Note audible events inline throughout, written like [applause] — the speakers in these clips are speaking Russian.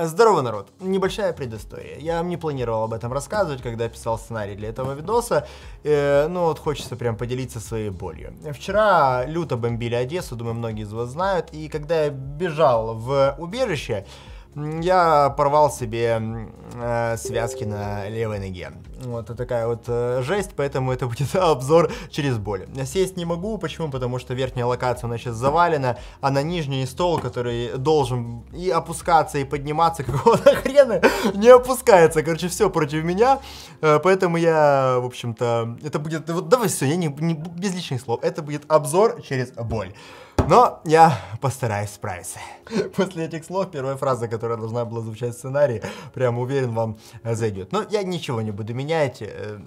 Здорово, народ! Небольшая предыстория. Я не планировал об этом рассказывать, когда писал сценарий для этого видоса, э, но ну вот хочется прям поделиться своей болью. Вчера люто бомбили Одессу, думаю, многие из вас знают, и когда я бежал в убежище, я порвал себе э, связки на левой ноге. Вот это такая вот э, жесть, поэтому это будет [laughs] обзор через боль. Сесть не могу, почему? Потому что верхняя локация у нас сейчас завалена, а на нижний стол, который должен и опускаться, и подниматься, [laughs] какого-то хрена не опускается. Короче, все против меня, э, поэтому я, в общем-то, это будет... Вот, давай все, я не, не без лишних слов, это будет обзор через боль. Но я постараюсь справиться. [laughs] После этих слов первая фраза, которая должна была звучать в сценарии, прям уверен, вам зайдет. Но я ничего не буду менять. Э,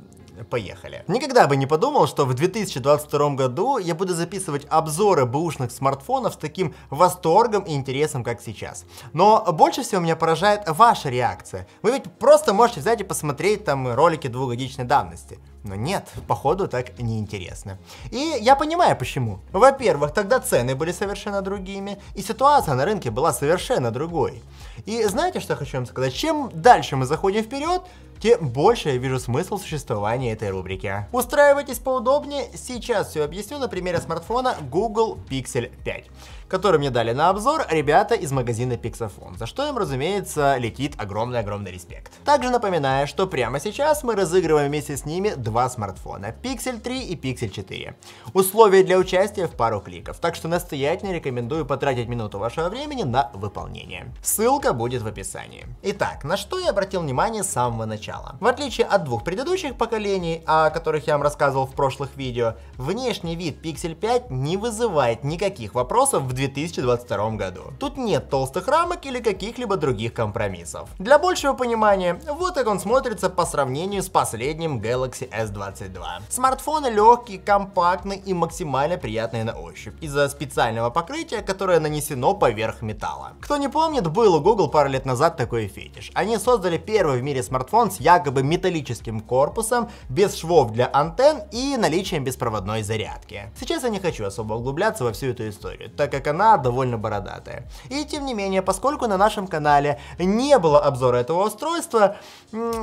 Поехали. Никогда бы не подумал, что в 2022 году я буду записывать обзоры бэушных смартфонов с таким восторгом и интересом, как сейчас. Но больше всего меня поражает ваша реакция. Вы ведь просто можете взять и посмотреть там ролики двухгодичной давности. Но нет, походу так неинтересно. И я понимаю почему. Во-первых, тогда цены были совершенно другими, и ситуация на рынке была совершенно другой. И знаете, что я хочу вам сказать? Чем дальше мы заходим вперед, тем больше я вижу смысл существования этой рубрики. Устраивайтесь поудобнее, сейчас все объясню на примере смартфона Google Pixel 5 который мне дали на обзор ребята из магазина Pixafon, за что им, разумеется, летит огромный-огромный респект. Также напоминаю, что прямо сейчас мы разыгрываем вместе с ними два смартфона, Pixel 3 и Pixel 4. Условия для участия в пару кликов, так что настоятельно рекомендую потратить минуту вашего времени на выполнение. Ссылка будет в описании. Итак, на что я обратил внимание с самого начала. В отличие от двух предыдущих поколений, о которых я вам рассказывал в прошлых видео, внешний вид Pixel 5 не вызывает никаких вопросов в 2022 году. Тут нет толстых рамок или каких-либо других компромиссов. Для большего понимания, вот как он смотрится по сравнению с последним Galaxy S22. Смартфон легкий, компактный и максимально приятный на ощупь из-за специального покрытия, которое нанесено поверх металла. Кто не помнит, был у Google пару лет назад такой фетиш. Они создали первый в мире смартфон с якобы металлическим корпусом, без швов для антенн и наличием беспроводной зарядки. Сейчас я не хочу особо углубляться во всю эту историю, так как как она, довольно бородатая. И тем не менее, поскольку на нашем канале не было обзора этого устройства,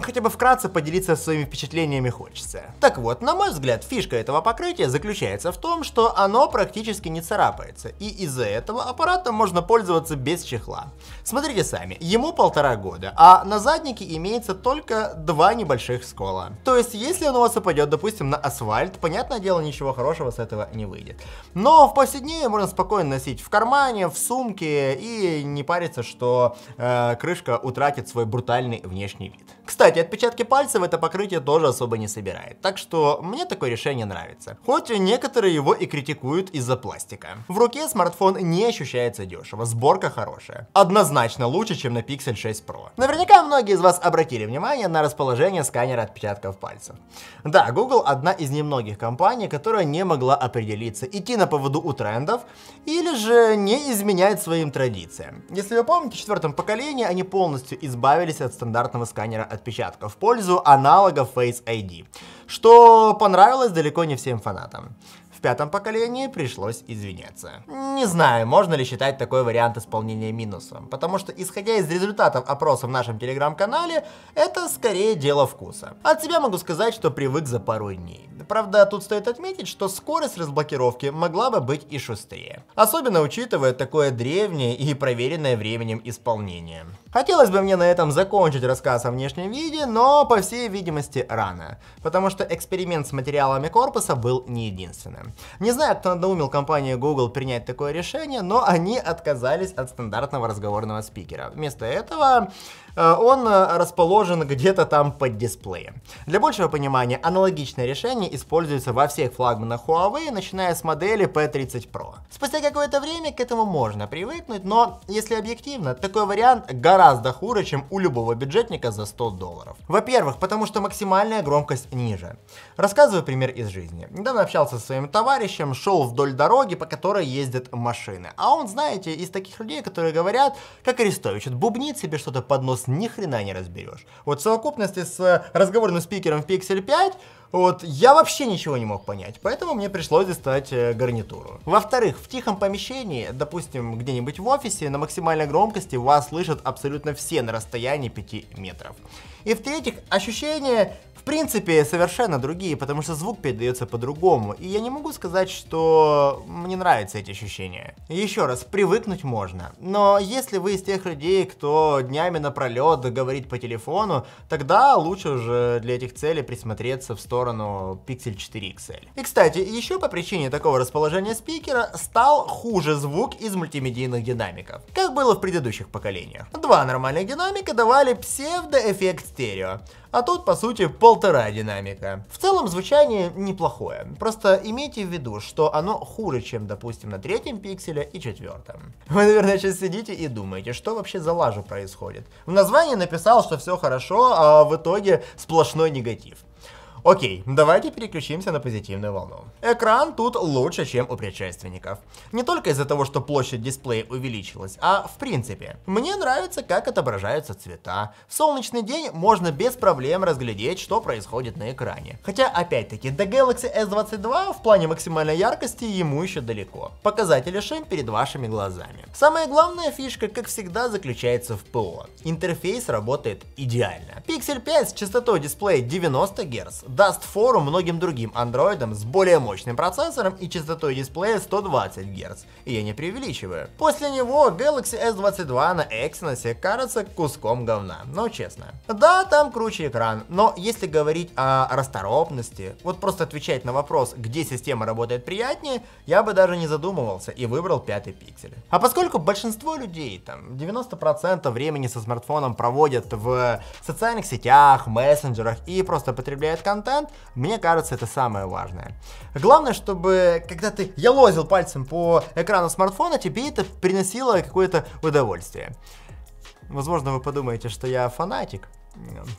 хотя бы вкратце поделиться своими впечатлениями хочется. Так вот, на мой взгляд, фишка этого покрытия заключается в том, что оно практически не царапается, и из-за этого аппаратом можно пользоваться без чехла. Смотрите сами, ему полтора года, а на заднике имеется только два небольших скола. То есть, если он у вас упадет, допустим, на асфальт, понятное дело, ничего хорошего с этого не выйдет. Но в повседневе можно спокойно носить носить в кармане, в сумке и не париться, что э, крышка утратит свой брутальный внешний вид. Кстати, отпечатки пальцев это покрытие тоже особо не собирает, так что мне такое решение нравится. Хоть некоторые его и критикуют из-за пластика. В руке смартфон не ощущается дешево, сборка хорошая. Однозначно лучше, чем на Pixel 6 Pro. Наверняка многие из вас обратили внимание на расположение сканера отпечатков пальцев. Да, Google одна из немногих компаний, которая не могла определиться, идти на поводу у трендов или же не изменять своим традициям. Если вы помните, в четвертом поколении они полностью избавились от стандартного сканера отпечатка в пользу аналога Face ID, что понравилось далеко не всем фанатам. В пятом поколении пришлось извиняться. Не знаю, можно ли считать такой вариант исполнения минусом, потому что, исходя из результатов опроса в нашем телеграм-канале, это скорее дело вкуса. От себя могу сказать, что привык за пару дней. Правда, тут стоит отметить, что скорость разблокировки могла бы быть и шустрее. Особенно учитывая такое древнее и проверенное временем исполнение. Хотелось бы мне на этом закончить рассказ о внешнем виде, но по всей видимости рано, потому что эксперимент с материалами корпуса был не единственным. Не знаю, кто надоумил компанию Google принять такое решение, но они отказались от стандартного разговорного спикера. Вместо этого Э, он э, расположен где-то там под дисплеем. Для большего понимания, аналогичное решение используется во всех флагманах Huawei, начиная с модели P30 Pro. Спустя какое-то время к этому можно привыкнуть, но, если объективно, такой вариант гораздо хуже, чем у любого бюджетника за 100 долларов. Во-первых, потому что максимальная громкость ниже. Рассказываю пример из жизни. Недавно общался со своим товарищем, шел вдоль дороги, по которой ездят машины. А он, знаете, из таких людей, которые говорят, как Арестович, бубнит себе что-то под нос голос ни хрена не разберешь. Вот в совокупности с э, разговорным спикером в Pixel 5 вот, я вообще ничего не мог понять, поэтому мне пришлось достать э, гарнитуру. Во-вторых, в тихом помещении, допустим, где-нибудь в офисе, на максимальной громкости вас слышат абсолютно все на расстоянии 5 метров. И в-третьих, ощущения в принципе, совершенно другие, потому что звук передается по-другому, и я не могу сказать, что мне нравятся эти ощущения. Еще раз, привыкнуть можно, но если вы из тех людей, кто днями напролет говорит по телефону, тогда лучше уже для этих целей присмотреться в сторону Pixel 4 XL. И, кстати, еще по причине такого расположения спикера стал хуже звук из мультимедийных динамиков, как было в предыдущих поколениях. Два нормальных динамика давали псевдоэффект стерео, а тут по сути полтора динамика. В целом звучание неплохое, просто имейте в виду, что оно хуже, чем допустим на третьем пикселе и четвертом. Вы наверное сейчас сидите и думаете, что вообще за лажа происходит. В названии написал, что все хорошо, а в итоге сплошной негатив. Окей, давайте переключимся на позитивную волну. Экран тут лучше, чем у предшественников. Не только из-за того, что площадь дисплея увеличилась, а в принципе. Мне нравится, как отображаются цвета. В солнечный день можно без проблем разглядеть, что происходит на экране. Хотя, опять-таки, до Galaxy S22 в плане максимальной яркости ему еще далеко. Показатели шим перед вашими глазами. Самая главная фишка, как всегда, заключается в ПО. Интерфейс работает идеально. Pixel 5 с частотой дисплея 90 Гц, даст фору многим другим андроидам с более мощным процессором и частотой дисплея 120 Гц. И я не преувеличиваю. После него Galaxy S22 на Exynos кажется куском говна, но честно. Да, там круче экран, но если говорить о расторопности, вот просто отвечать на вопрос, где система работает приятнее, я бы даже не задумывался и выбрал пятый пиксель. А поскольку большинство людей, там 90% времени со смартфоном проводят в социальных сетях, мессенджерах и просто потребляют контент, контент, мне кажется, это самое важное. Главное, чтобы когда ты я лозил пальцем по экрану смартфона, тебе это приносило какое-то удовольствие. Возможно, вы подумаете, что я фанатик,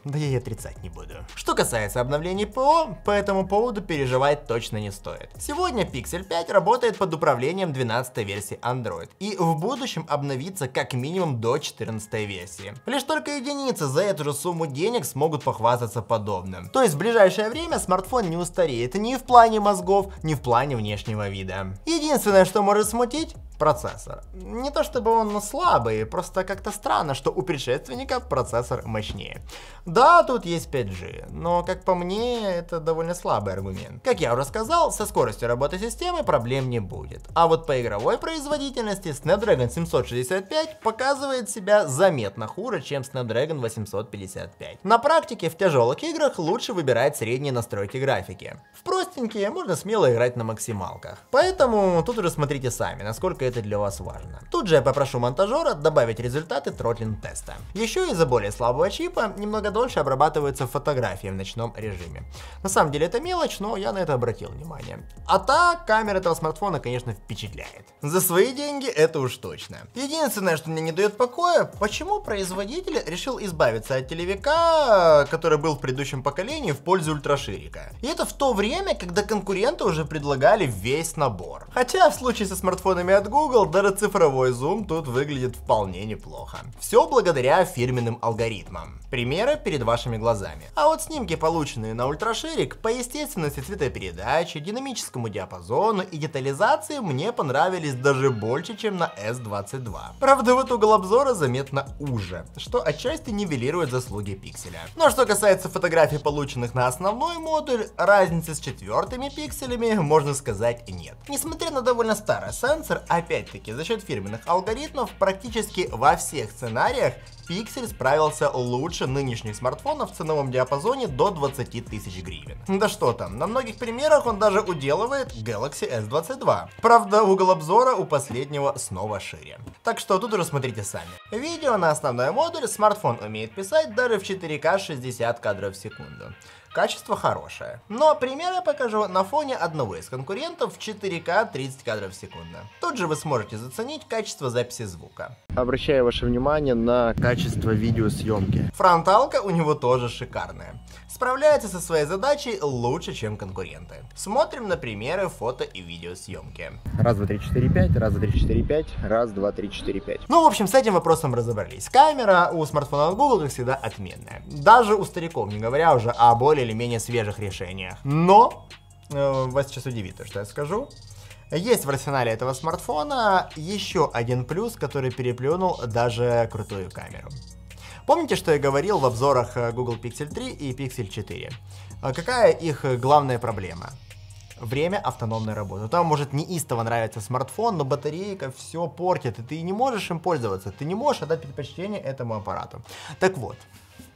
да я и отрицать не буду. Что касается обновлений ПО, по этому поводу переживать точно не стоит. Сегодня Pixel 5 работает под управлением 12 версии Android и в будущем обновится как минимум до 14 версии. Лишь только единицы за эту же сумму денег смогут похвастаться подобным. То есть в ближайшее время смартфон не устареет ни в плане мозгов, ни в плане внешнего вида. Единственное, что может смутить, процессор. Не то чтобы он слабый, просто как-то странно, что у предшественника процессор мощнее. Да, тут есть 5G, но как по мне, это довольно слабый аргумент. Как я уже сказал, со скоростью работы системы проблем не будет. А вот по игровой производительности Snapdragon 765 показывает себя заметно хуже, чем Snapdragon 855. На практике в тяжелых играх лучше выбирать средние настройки графики. В простенькие можно смело играть на максималках. Поэтому тут уже смотрите сами, насколько это это для вас важно. Тут же я попрошу монтажера добавить результаты тротлинг теста. Еще из-за более слабого чипа немного дольше обрабатываются фотографии в ночном режиме. На самом деле это мелочь, но я на это обратил внимание. А так, камера этого смартфона, конечно, впечатляет. За свои деньги это уж точно. Единственное, что мне не дает покоя, почему производитель решил избавиться от телевика, который был в предыдущем поколении, в пользу ультраширика. И это в то время, когда конкуренты уже предлагали весь набор. Хотя в случае со смартфонами от Google Google, даже цифровой зум тут выглядит вполне неплохо. Все благодаря фирменным алгоритмам. Примеры перед вашими глазами. А вот снимки, полученные на ультраширик, по естественности цветопередачи, динамическому диапазону и детализации мне понравились даже больше, чем на S22. Правда, вот угол обзора заметно уже, что отчасти нивелирует заслуги пикселя. Но что касается фотографий, полученных на основной модуль, разницы с четвертыми пикселями, можно сказать, нет. Несмотря на довольно старый сенсор, а Опять-таки, за счет фирменных алгоритмов практически во всех сценариях Pixel справился лучше нынешних смартфонов в ценовом диапазоне до 20 тысяч гривен. Да что там, на многих примерах он даже уделывает Galaxy S22. Правда, угол обзора у последнего снова шире. Так что тут уже смотрите сами. Видео на основной модуль смартфон умеет писать даже в 4К 60 кадров в секунду. Качество хорошее. Но пример я покажу на фоне одного из конкурентов в 4К 30 кадров в секунду. Тут же вы сможете заценить качество записи звука. Обращаю ваше внимание на качество видеосъемки. Фронталка у него тоже шикарная. Справляется со своей задачей лучше, чем конкуренты. Смотрим на примеры фото и видеосъемки. Раз, два, три, четыре, пять, раз, два, три, четыре, пять, раз, два, три, четыре, пять. Ну, в общем, с этим вопросом разобрались. Камера у смартфона от Google, как всегда, отменная. Даже у стариков, не говоря уже о более более или менее свежих решениях. Но, э, вас сейчас удивит то, что я скажу, есть в арсенале этого смартфона еще один плюс, который переплюнул даже крутую камеру. Помните, что я говорил в обзорах э, Google Pixel 3 и Pixel 4? А какая их главная проблема? время автономной работы. Там может неистово нравится смартфон, но батарейка все портит, и ты не можешь им пользоваться, ты не можешь отдать предпочтение этому аппарату. Так вот,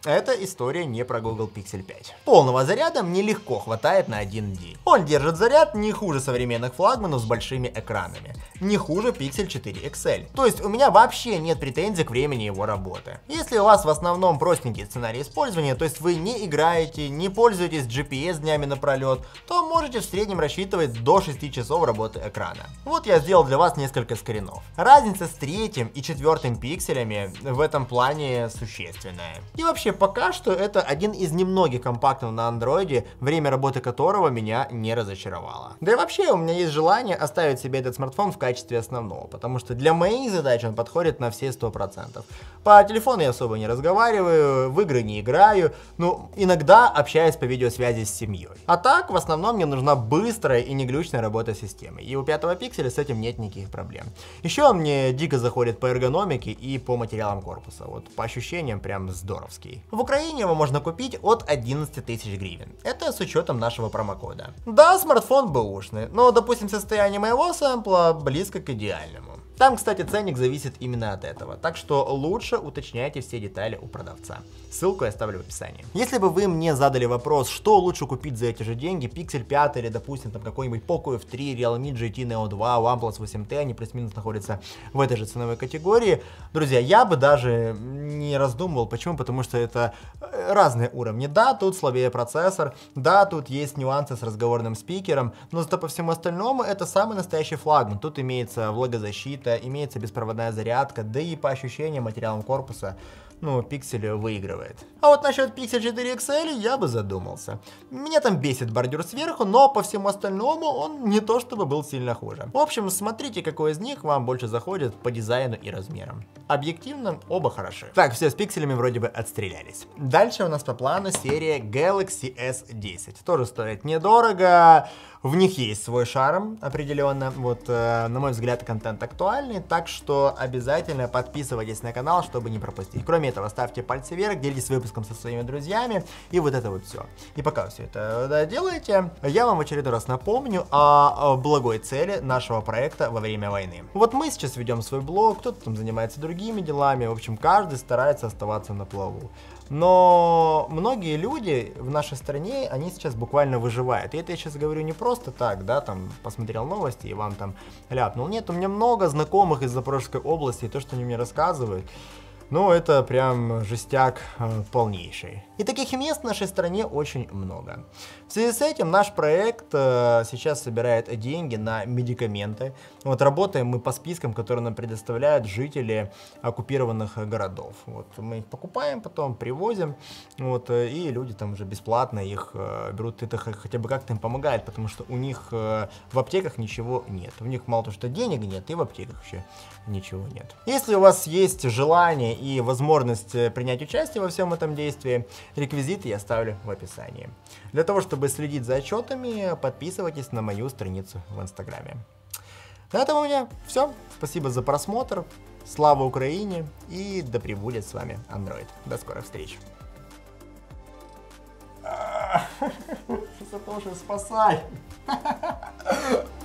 эта история не про Google Pixel 5. Полного заряда мне легко хватает на один день. Он держит заряд не хуже современных флагманов с большими экранами, не хуже Pixel 4 XL. То есть у меня вообще нет претензий к времени его работы. Если у вас в основном простенький сценарий использования, то есть вы не играете, не пользуетесь GPS днями напролет, то можете в среднем рассчитывать до 6 часов работы экрана. Вот я сделал для вас несколько скринов. Разница с третьим и четвертым пикселями в этом плане существенная. И вообще пока что это один из немногих компактов на андроиде, время работы которого меня не разочаровало. Да и вообще, у меня есть желание оставить себе этот смартфон в качестве основного, потому что для моих задач он подходит на все 100%. По телефону я особо не разговариваю, в игры не играю, ну, иногда общаюсь по видеосвязи с семьей. А так, в основном мне нужна быстрая и неглючная работа системы, и у пятого пикселя с этим нет никаких проблем. Еще мне дико заходит по эргономике и по материалам корпуса, вот по ощущениям прям здоровский рублей. В Украине его можно купить от 11 тысяч гривен. Это с учетом нашего промокода. Да, смартфон бэушный, но, допустим, состояние моего сэмпла близко к идеальному. Там, кстати, ценник зависит именно от этого, так что лучше уточняйте все детали у продавца. Ссылку я оставлю в описании. Если бы вы мне задали вопрос, что лучше купить за эти же деньги, Pixel 5 или, допустим, там какой-нибудь Poco F3, Realme GT Neo 2, OnePlus 8T, они плюс-минус находятся в этой же ценовой категории, друзья, я бы даже не раздумывал, почему, потому что это э, разные уровни. Да, тут слабее процессор, да, тут есть нюансы с разговорным спикером, но зато по всему остальному это самый настоящий флагман. Тут имеется влагозащита, имеется беспроводная зарядка, да и по ощущениям материалом корпуса ну, пиксель выигрывает. А вот насчет Pixel 4 XL я бы задумался. Меня там бесит бордюр сверху, но по всему остальному он не то чтобы был сильно хуже. В общем, смотрите, какой из них вам больше заходит по дизайну и размерам. Объективно, оба хороши. Так, все, с пикселями вроде бы отстрелялись. Дальше у нас по плану серия Galaxy S10. Тоже стоит недорого, в них есть свой шарм определенно. Вот, э, на мой взгляд, контент актуальный, так что обязательно подписывайтесь на канал, чтобы не пропустить. Кроме этого. Ставьте пальцы вверх, делитесь выпуском со своими друзьями и вот это вот все. И пока все это да, делаете, я вам в очередной раз напомню о, о благой цели нашего проекта во время войны. Вот мы сейчас ведем свой блог, кто-то там занимается другими делами, в общем, каждый старается оставаться на плаву. Но многие люди в нашей стране, они сейчас буквально выживают. И это я сейчас говорю не просто так, да, там, посмотрел новости и вам там ляпнул. Нет, у меня много знакомых из Запорожской области, и то, что они мне рассказывают, ну, это прям жестяк э, полнейший. И таких мест в нашей стране очень много. В связи с этим наш проект э, сейчас собирает деньги на медикаменты. Вот работаем мы по спискам, которые нам предоставляют жители оккупированных городов. Вот мы их покупаем, потом привозим, вот, э, и люди там уже бесплатно их э, берут, это хотя бы как-то им помогает, потому что у них э, в аптеках ничего нет. У них мало того, что денег нет, и в аптеках вообще ничего нет. Если у вас есть желание и возможность э, принять участие во всем этом действии, реквизиты я оставлю в описании. Для того, чтобы следить за отчетами, подписывайтесь на мою страницу в Инстаграме. На этом у меня все. Спасибо за просмотр. Слава Украине и да пребудет с вами Android. До скорых встреч. [laughs] Сатоши, спасай! [laughs]